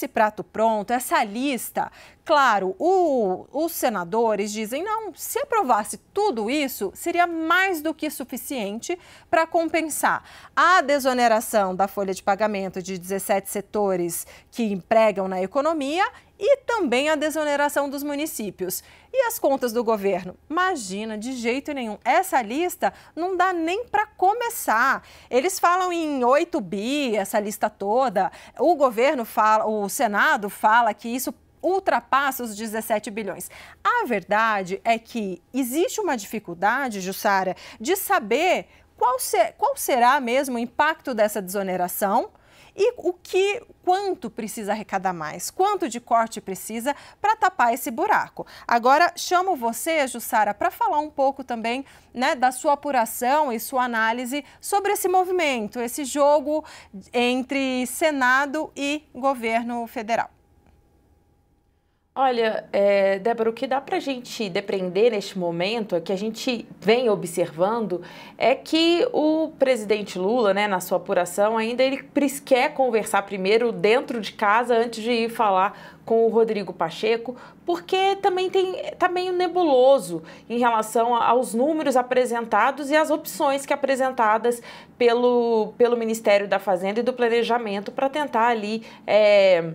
esse prato pronto, essa lista Claro, o, os senadores dizem não, se aprovasse tudo isso, seria mais do que suficiente para compensar a desoneração da folha de pagamento de 17 setores que empregam na economia e também a desoneração dos municípios. E as contas do governo? Imagina, de jeito nenhum. Essa lista não dá nem para começar. Eles falam em 8 bi, essa lista toda. O governo fala, o Senado fala que isso ultrapassa os 17 bilhões. A verdade é que existe uma dificuldade, Jussara, de saber qual, ser, qual será mesmo o impacto dessa desoneração e o que, quanto precisa arrecadar mais, quanto de corte precisa para tapar esse buraco. Agora chamo você, Jussara, para falar um pouco também né, da sua apuração e sua análise sobre esse movimento, esse jogo entre Senado e governo federal. Olha, é, Débora, o que dá para a gente depreender neste momento, é que a gente vem observando, é que o presidente Lula, né, na sua apuração, ainda ele quer conversar primeiro dentro de casa antes de ir falar com o Rodrigo Pacheco, porque também tem tá meio nebuloso em relação aos números apresentados e às opções que apresentadas pelo, pelo Ministério da Fazenda e do Planejamento para tentar ali. É,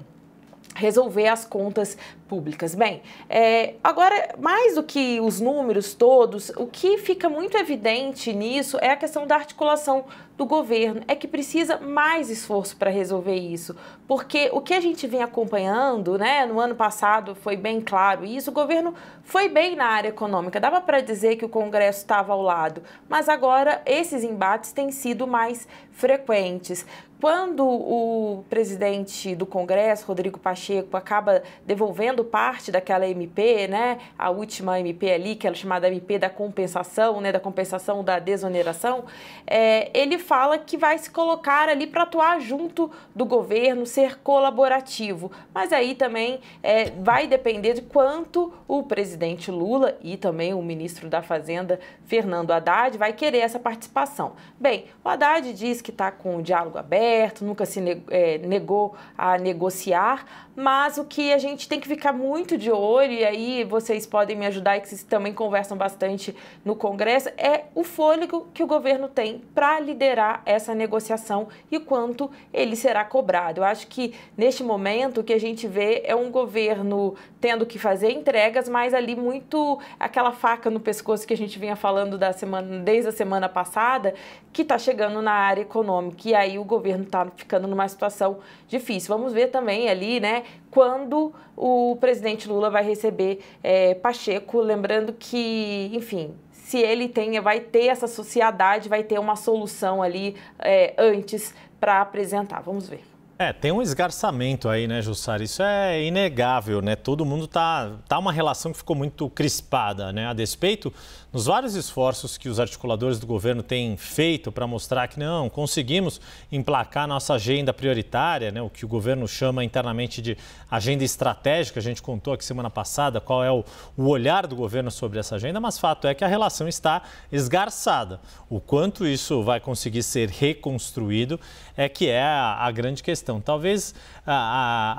resolver as contas públicas. Bem, é, agora, mais do que os números todos, o que fica muito evidente nisso é a questão da articulação do governo. É que precisa mais esforço para resolver isso, porque o que a gente vem acompanhando, né, no ano passado foi bem claro isso, o governo foi bem na área econômica, dava para dizer que o Congresso estava ao lado, mas agora esses embates têm sido mais frequentes. Quando o presidente do Congresso, Rodrigo Pacheco, acaba devolvendo fazendo parte daquela MP, né, a última MP ali, que era chamada MP da compensação, né, da compensação da desoneração, é, ele fala que vai se colocar ali para atuar junto do governo, ser colaborativo. Mas aí também é, vai depender de quanto o presidente Lula e também o ministro da Fazenda, Fernando Haddad, vai querer essa participação. Bem, o Haddad diz que está com o diálogo aberto, nunca se é, negou a negociar, mas o que a gente tem que ficar ficar muito de olho, e aí vocês podem me ajudar, e que vocês também conversam bastante no Congresso, é o fôlego que o governo tem para liderar essa negociação e quanto ele será cobrado. Eu acho que neste momento o que a gente vê é um governo tendo que fazer entregas, mas ali muito aquela faca no pescoço que a gente vinha falando da semana, desde a semana passada, que está chegando na área econômica. E aí o governo está ficando numa situação difícil. Vamos ver também ali, né, quando o presidente Lula vai receber é, Pacheco, lembrando que, enfim, se ele tem, vai ter essa sociedade, vai ter uma solução ali é, antes para apresentar. Vamos ver. É, tem um esgarçamento aí, né, Jussara? Isso é inegável, né? Todo mundo tá, tá uma relação que ficou muito crispada, né? A despeito dos vários esforços que os articuladores do governo têm feito para mostrar que não conseguimos emplacar nossa agenda prioritária, né? O que o governo chama internamente de agenda estratégica. A gente contou aqui semana passada qual é o, o olhar do governo sobre essa agenda, mas fato é que a relação está esgarçada. O quanto isso vai conseguir ser reconstruído é que é a, a grande questão questão. Talvez a,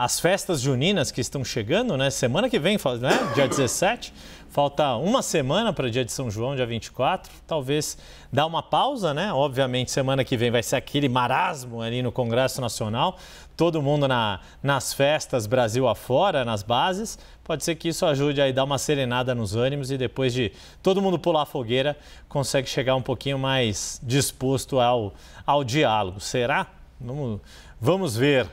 a, as festas juninas que estão chegando, né? Semana que vem, né? dia 17, falta uma semana para o dia de São João, dia 24. Talvez dá uma pausa, né? Obviamente, semana que vem vai ser aquele marasmo ali no Congresso Nacional. Todo mundo na, nas festas Brasil afora, nas bases. Pode ser que isso ajude a dar uma serenada nos ânimos e depois de todo mundo pular a fogueira, consegue chegar um pouquinho mais disposto ao, ao diálogo. Será? Vamos, ver.